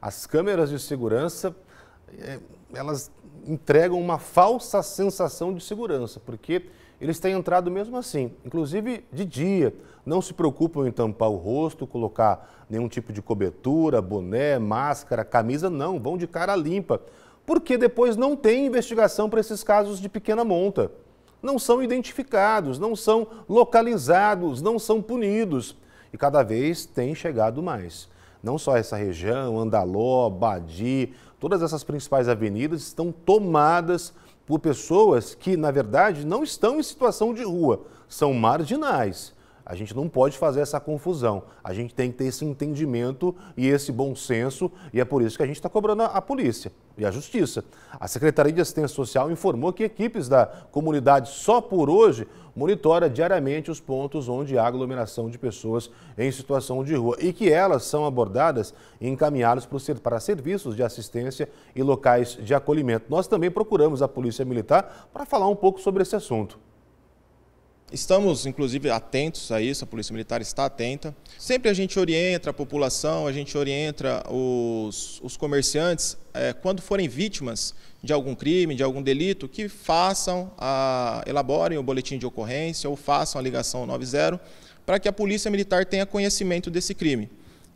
As câmeras de segurança, eh, elas entregam uma falsa sensação de segurança, porque eles têm entrado mesmo assim, inclusive de dia. Não se preocupam em tampar o rosto, colocar nenhum tipo de cobertura, boné, máscara, camisa, não, vão de cara limpa. Porque depois não tem investigação para esses casos de pequena monta. Não são identificados, não são localizados, não são punidos. E cada vez tem chegado mais não só essa região, Andaló, Badi, todas essas principais avenidas estão tomadas por pessoas que, na verdade, não estão em situação de rua, são marginais a gente não pode fazer essa confusão. A gente tem que ter esse entendimento e esse bom senso, e é por isso que a gente está cobrando a polícia e a justiça. A Secretaria de Assistência Social informou que equipes da comunidade só por hoje monitora diariamente os pontos onde há aglomeração de pessoas em situação de rua e que elas são abordadas e encaminhadas para serviços de assistência e locais de acolhimento. Nós também procuramos a Polícia Militar para falar um pouco sobre esse assunto. Estamos, inclusive, atentos a isso, a Polícia Militar está atenta. Sempre a gente orienta a população, a gente orienta os, os comerciantes, é, quando forem vítimas de algum crime, de algum delito, que façam, a, elaborem o boletim de ocorrência ou façam a ligação 90 para que a Polícia Militar tenha conhecimento desse crime.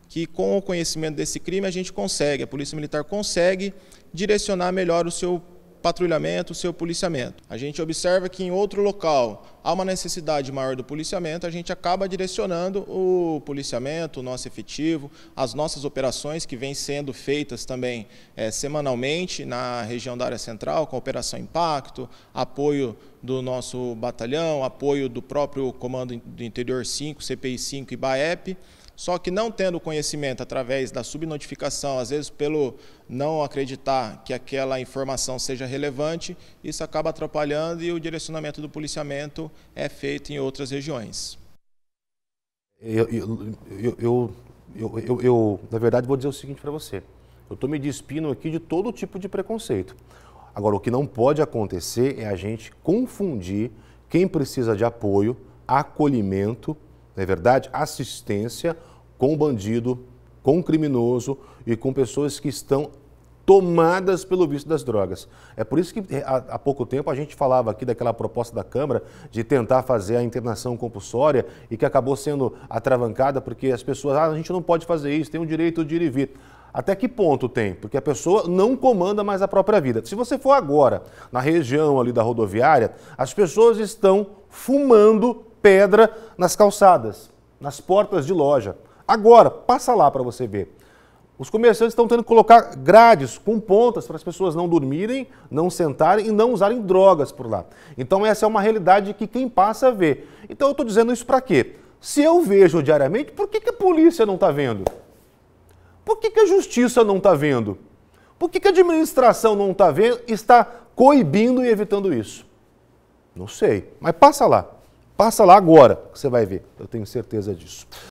Que com o conhecimento desse crime a gente consegue, a Polícia Militar consegue direcionar melhor o seu patrulhamento, o seu policiamento. A gente observa que em outro local há uma necessidade maior do policiamento, a gente acaba direcionando o policiamento, o nosso efetivo, as nossas operações que vêm sendo feitas também é, semanalmente na região da área central, com a Operação Impacto, apoio do nosso batalhão, apoio do próprio Comando do Interior 5, CPI 5 e BAEP. Só que não tendo conhecimento através da subnotificação, às vezes pelo não acreditar que aquela informação seja relevante, isso acaba atrapalhando e o direcionamento do policiamento é feito em outras regiões. Eu, eu, eu, eu na verdade, vou dizer o seguinte para você. Eu estou me despindo aqui de todo tipo de preconceito. Agora, o que não pode acontecer é a gente confundir quem precisa de apoio, acolhimento, não é verdade? Assistência com bandido, com criminoso e com pessoas que estão tomadas pelo vício das drogas. É por isso que eh, há, pouco tempo a gente falava aqui daquela proposta da Câmara de tentar fazer a internação compulsória e que acabou sendo atravancada porque as pessoas, ah, a gente não pode fazer isso, tem o direito de ir e vir. Até que ponto tem? Porque a pessoa não comanda mais a própria vida. Se você for agora na região ali da rodoviária, as pessoas estão fumando pedra nas calçadas, nas portas de loja. Agora, passa lá para você ver. Os comerciantes estão tendo que colocar grades com pontas para as pessoas não dormirem, não sentarem e não usarem drogas por lá. Então essa é uma realidade que quem passa vê. Então eu estou dizendo isso para quê? Se eu vejo diariamente, por que, que a polícia não está vendo? Por que, que a justiça não está vendo? Por que, que a administração não está vendo está coibindo e evitando isso? Não sei, mas passa lá. Passa lá agora, que você vai ver. Eu tenho certeza disso.